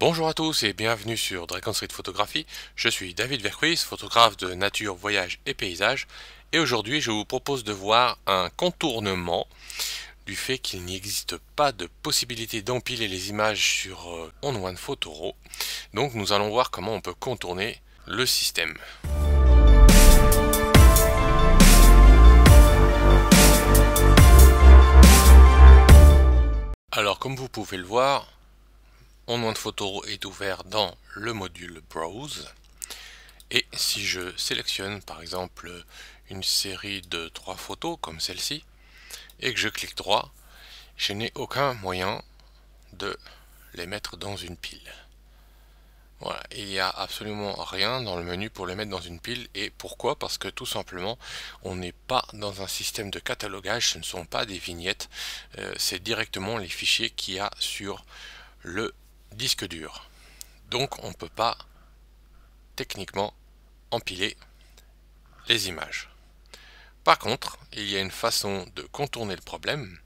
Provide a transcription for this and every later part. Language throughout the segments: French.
Bonjour à tous et bienvenue sur Dragon Street Photographie. Je suis David Verquis, photographe de nature, voyage et paysage. Et aujourd'hui, je vous propose de voir un contournement du fait qu'il n'existe pas de possibilité d'empiler les images sur euh, One Photo Raw. Donc nous allons voir comment on peut contourner le système. Alors comme vous pouvez le voir, de photos est ouvert dans le module Browse. Et si je sélectionne par exemple une série de trois photos comme celle-ci, et que je clique droit, je n'ai aucun moyen de les mettre dans une pile. Voilà, il n'y a absolument rien dans le menu pour les mettre dans une pile. Et pourquoi Parce que tout simplement, on n'est pas dans un système de catalogage, ce ne sont pas des vignettes, euh, c'est directement les fichiers qu'il y a sur le disque dur. Donc on ne peut pas techniquement empiler les images. Par contre, il y a une façon de contourner le problème,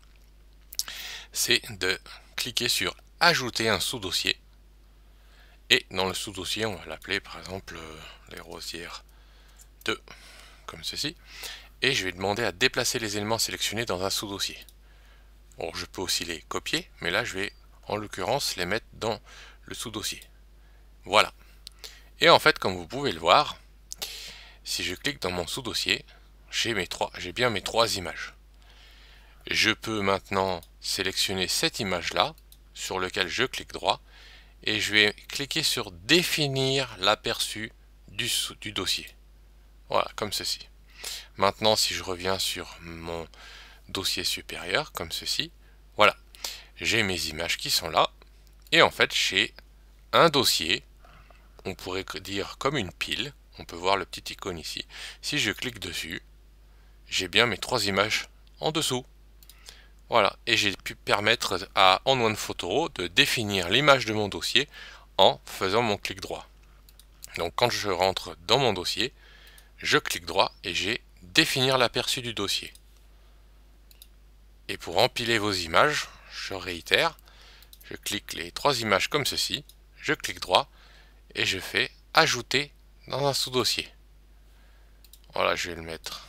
c'est de cliquer sur Ajouter un sous-dossier. Et dans le sous-dossier, on va l'appeler par exemple euh, les rosières 2, comme ceci. Et je vais demander à déplacer les éléments sélectionnés dans un sous-dossier. Bon, je peux aussi les copier, mais là je vais en l'occurrence les mettre dans le sous-dossier. Voilà. Et en fait, comme vous pouvez le voir, si je clique dans mon sous-dossier, j'ai bien mes trois images. Je peux maintenant sélectionner cette image-là, sur laquelle je clique droit, et je vais cliquer sur définir l'aperçu du, du, dossier. Voilà, comme ceci. Maintenant, si je reviens sur mon dossier supérieur, comme ceci, j'ai mes images qui sont là. Et en fait, j'ai un dossier, on pourrait dire comme une pile. On peut voir le petit icône ici. Si je clique dessus, j'ai bien mes trois images en dessous. Voilà, et j'ai pu permettre à OnOne Photo de définir l'image de mon dossier en faisant mon clic droit. Donc quand je rentre dans mon dossier, je clique droit et j'ai définir l'aperçu du dossier. Et pour empiler vos images, je réitère, je clique les trois images comme ceci, je clique droit et je fais ajouter dans un sous-dossier. Voilà, je vais le mettre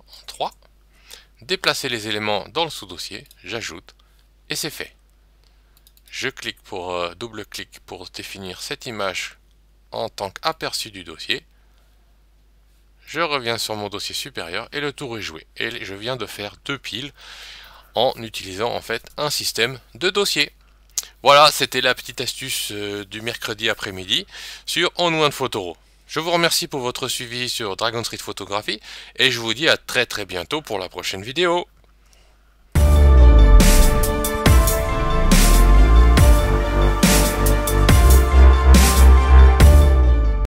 en 3. Déplacer les éléments dans le sous-dossier, j'ajoute et c'est fait. Je clique pour euh, double clic pour définir cette image en tant qu'aperçu du dossier. Je reviens sur mon dossier supérieur et le tour est joué. Et je viens de faire deux piles en utilisant en fait un système de dossier. Voilà, c'était la petite astuce euh, du mercredi après-midi sur de Photoro. Je vous remercie pour votre suivi sur Dragon Street Photography, et je vous dis à très très bientôt pour la prochaine vidéo.